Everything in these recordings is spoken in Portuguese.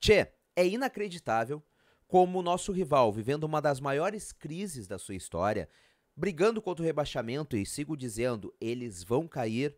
Tchê, é inacreditável como o nosso rival, vivendo uma das maiores crises da sua história, brigando contra o rebaixamento e sigo dizendo, eles vão cair.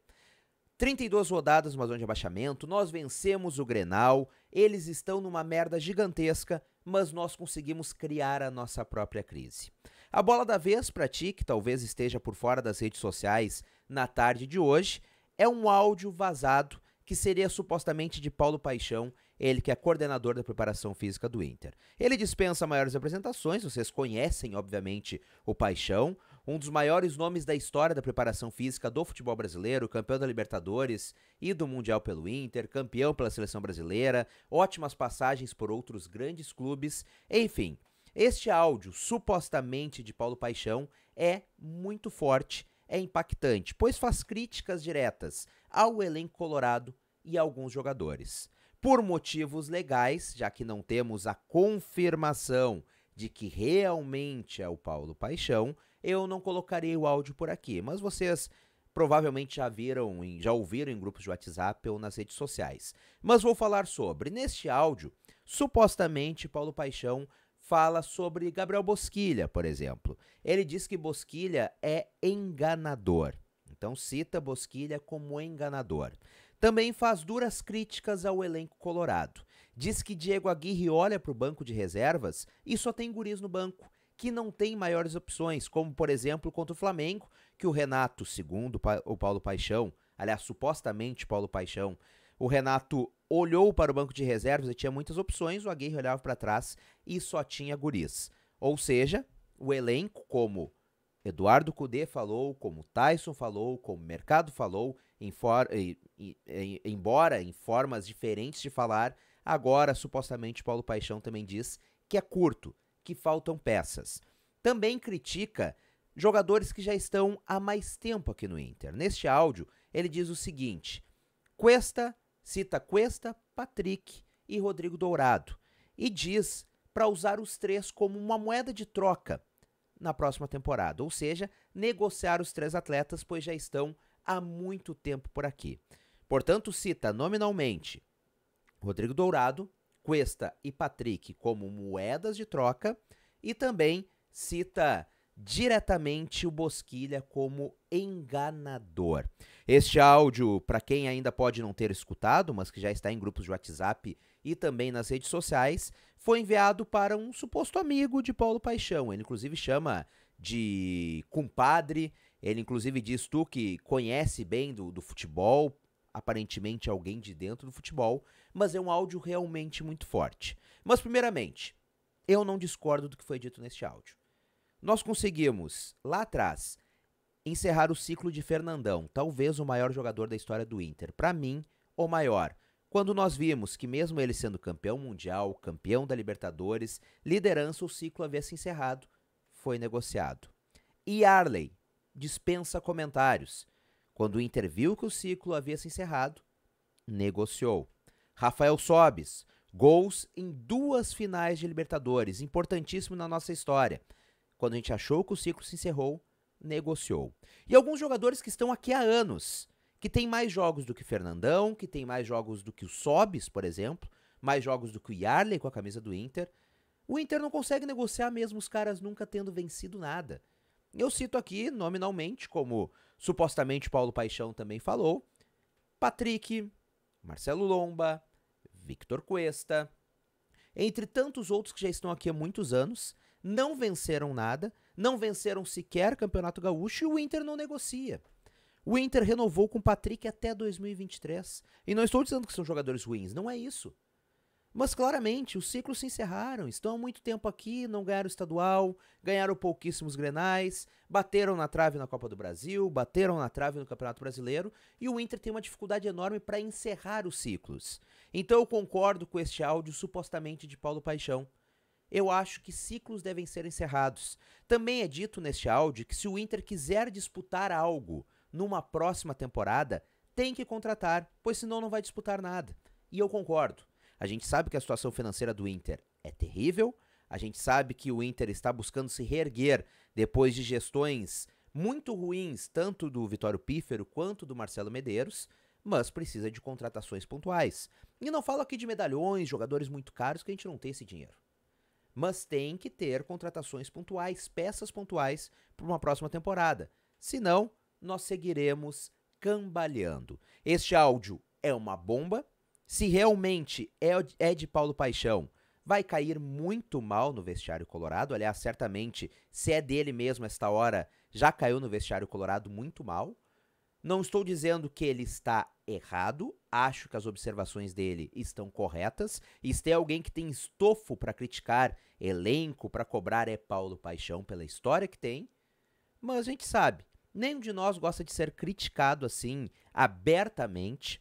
32 rodadas no zona de é rebaixamento, nós vencemos o Grenal, eles estão numa merda gigantesca, mas nós conseguimos criar a nossa própria crise. A bola da vez para ti, que talvez esteja por fora das redes sociais na tarde de hoje, é um áudio vazado que seria supostamente de Paulo Paixão ele que é coordenador da preparação física do Inter. Ele dispensa maiores apresentações, vocês conhecem, obviamente, o Paixão, um dos maiores nomes da história da preparação física do futebol brasileiro, campeão da Libertadores e do Mundial pelo Inter, campeão pela seleção brasileira, ótimas passagens por outros grandes clubes, enfim. Este áudio, supostamente de Paulo Paixão, é muito forte, é impactante, pois faz críticas diretas ao elenco colorado e a alguns jogadores por motivos legais, já que não temos a confirmação de que realmente é o Paulo Paixão, eu não colocarei o áudio por aqui, mas vocês provavelmente já viram, já ouviram em grupos de WhatsApp ou nas redes sociais. Mas vou falar sobre. Neste áudio, supostamente Paulo Paixão fala sobre Gabriel Bosquilha, por exemplo. Ele diz que Bosquilha é enganador. Então cita Bosquilha como enganador. Também faz duras críticas ao elenco colorado. Diz que Diego Aguirre olha para o banco de reservas e só tem guris no banco, que não tem maiores opções, como por exemplo contra o Flamengo, que o Renato, segundo o Paulo Paixão, aliás, supostamente Paulo Paixão, o Renato olhou para o banco de reservas e tinha muitas opções, o Aguirre olhava para trás e só tinha guris. Ou seja, o elenco, como Eduardo Cudê falou, como Tyson falou, como o Mercado falou, em for embora em formas diferentes de falar, agora supostamente Paulo Paixão também diz que é curto, que faltam peças. Também critica jogadores que já estão há mais tempo aqui no Inter. Neste áudio, ele diz o seguinte: Cuesta, cita Cuesta, Patrick e Rodrigo Dourado, e diz para usar os três como uma moeda de troca na próxima temporada, ou seja, negociar os três atletas, pois já estão há muito tempo por aqui. Portanto, cita nominalmente Rodrigo Dourado, Cuesta e Patrick como moedas de troca e também cita diretamente o Bosquilha como enganador. Este áudio, para quem ainda pode não ter escutado, mas que já está em grupos de WhatsApp e também nas redes sociais, foi enviado para um suposto amigo de Paulo Paixão. Ele inclusive chama de compadre, ele inclusive diz tu que conhece bem do, do futebol, aparentemente alguém de dentro do futebol, mas é um áudio realmente muito forte. Mas, primeiramente, eu não discordo do que foi dito neste áudio. Nós conseguimos, lá atrás, encerrar o ciclo de Fernandão, talvez o maior jogador da história do Inter. Para mim, o maior. Quando nós vimos que, mesmo ele sendo campeão mundial, campeão da Libertadores, liderança, o ciclo havia se encerrado, foi negociado. E Arley dispensa comentários. Quando o Inter viu que o ciclo havia se encerrado, negociou. Rafael Sobes, gols em duas finais de Libertadores, importantíssimo na nossa história. Quando a gente achou que o ciclo se encerrou, negociou. E alguns jogadores que estão aqui há anos, que tem mais jogos do que Fernandão, que tem mais jogos do que o Sobes, por exemplo, mais jogos do que o Yarley com a camisa do Inter. O Inter não consegue negociar mesmo os caras nunca tendo vencido nada. Eu cito aqui nominalmente, como supostamente Paulo Paixão também falou, Patrick, Marcelo Lomba, Victor Cuesta, entre tantos outros que já estão aqui há muitos anos, não venceram nada, não venceram sequer Campeonato Gaúcho e o Inter não negocia. O Inter renovou com o Patrick até 2023. E não estou dizendo que são jogadores ruins, não é isso. Mas claramente os ciclos se encerraram. Estão há muito tempo aqui, não ganharam estadual, ganharam pouquíssimos grenais, bateram na trave na Copa do Brasil, bateram na trave no Campeonato Brasileiro e o Inter tem uma dificuldade enorme para encerrar os ciclos. Então eu concordo com este áudio supostamente de Paulo Paixão. Eu acho que ciclos devem ser encerrados. Também é dito neste áudio que se o Inter quiser disputar algo numa próxima temporada, tem que contratar, pois senão não vai disputar nada. E eu concordo. A gente sabe que a situação financeira do Inter é terrível. A gente sabe que o Inter está buscando se reerguer depois de gestões muito ruins, tanto do Vitório Pífero quanto do Marcelo Medeiros, mas precisa de contratações pontuais. E não falo aqui de medalhões, jogadores muito caros, que a gente não tem esse dinheiro. Mas tem que ter contratações pontuais, peças pontuais para uma próxima temporada. Senão, nós seguiremos cambalhando. Este áudio é uma bomba, se realmente é de é Paulo Paixão, vai cair muito mal no vestiário colorado. Aliás, certamente, se é dele mesmo esta hora, já caiu no vestiário colorado muito mal. Não estou dizendo que ele está errado, acho que as observações dele estão corretas. E se tem alguém que tem estofo para criticar elenco, para cobrar, é Paulo Paixão pela história que tem. Mas a gente sabe, nenhum de nós gosta de ser criticado assim abertamente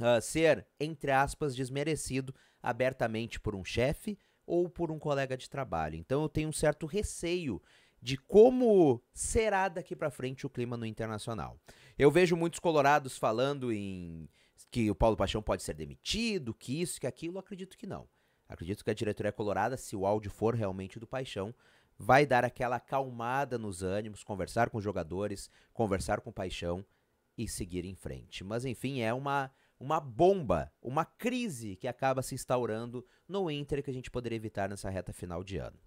uh, ser, entre aspas, desmerecido abertamente por um chefe ou por um colega de trabalho. Então eu tenho um certo receio de como será daqui para frente o clima no internacional. Eu vejo muitos colorados falando em que o Paulo Paixão pode ser demitido, que isso, que aquilo, acredito que não. Acredito que a diretoria colorada, se o áudio for realmente do Paixão, vai dar aquela acalmada nos ânimos, conversar com os jogadores, conversar com o Paixão e seguir em frente. Mas enfim, é uma uma bomba, uma crise que acaba se instaurando no Inter que a gente poderia evitar nessa reta final de ano.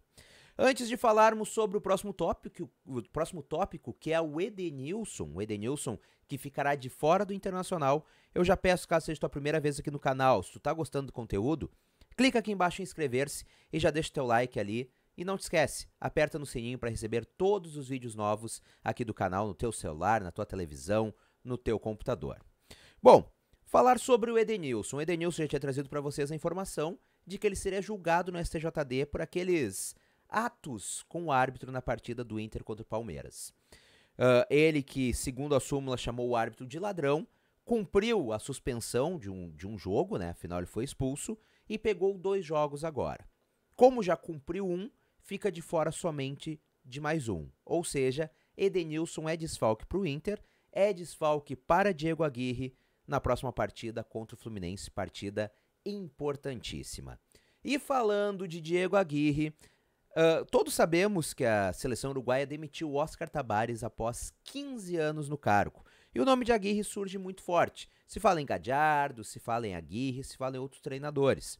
Antes de falarmos sobre o próximo tópico, o próximo tópico que é o Edenilson, o Edenilson que ficará de fora do Internacional, eu já peço caso seja tua primeira vez aqui no canal, se tu tá gostando do conteúdo, clica aqui embaixo em inscrever-se e já deixa o teu like ali. E não te esquece, aperta no sininho para receber todos os vídeos novos aqui do canal no teu celular, na tua televisão, no teu computador. Bom, Falar sobre o Edenilson. O Edenilson já tinha trazido para vocês a informação de que ele seria julgado no STJD por aqueles atos com o árbitro na partida do Inter contra o Palmeiras. Uh, ele que, segundo a súmula, chamou o árbitro de ladrão, cumpriu a suspensão de um, de um jogo, né? Afinal, ele foi expulso e pegou dois jogos agora. Como já cumpriu um, fica de fora somente de mais um. Ou seja, Edenilson é desfalque para o Inter, é desfalque para Diego Aguirre, na próxima partida contra o Fluminense, partida importantíssima. E falando de Diego Aguirre, uh, todos sabemos que a seleção uruguaia demitiu Oscar Tabares após 15 anos no cargo. E o nome de Aguirre surge muito forte. Se fala em Gadiardo, se fala em Aguirre, se fala em outros treinadores.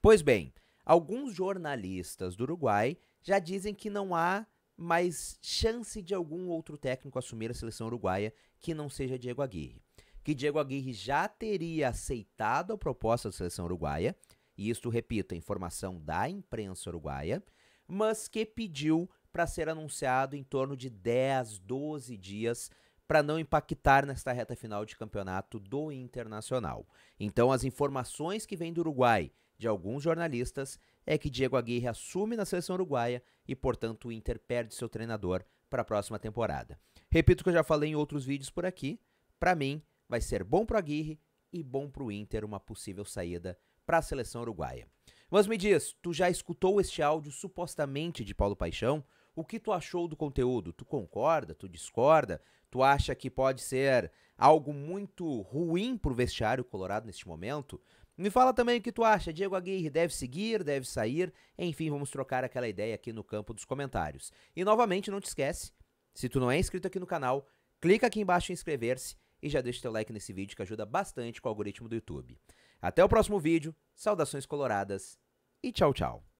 Pois bem, alguns jornalistas do Uruguai já dizem que não há mais chance de algum outro técnico assumir a seleção uruguaia que não seja Diego Aguirre que Diego Aguirre já teria aceitado a proposta da seleção uruguaia, e isto, repito, é informação da imprensa uruguaia, mas que pediu para ser anunciado em torno de 10, 12 dias para não impactar nesta reta final de campeonato do Internacional. Então, as informações que vêm do Uruguai de alguns jornalistas é que Diego Aguirre assume na seleção uruguaia e, portanto, o Inter perde seu treinador para a próxima temporada. Repito o que eu já falei em outros vídeos por aqui. Para mim, vai ser bom para Aguirre e bom para o Inter uma possível saída para a seleção uruguaia. Mas me diz, tu já escutou este áudio supostamente de Paulo Paixão? O que tu achou do conteúdo? Tu concorda? Tu discorda? Tu acha que pode ser algo muito ruim para o vestiário colorado neste momento? Me fala também o que tu acha. Diego Aguirre deve seguir, deve sair. Enfim, vamos trocar aquela ideia aqui no campo dos comentários. E novamente, não te esquece, se tu não é inscrito aqui no canal, clica aqui embaixo em inscrever-se e já deixa o teu like nesse vídeo que ajuda bastante com o algoritmo do YouTube. Até o próximo vídeo, saudações coloradas e tchau, tchau.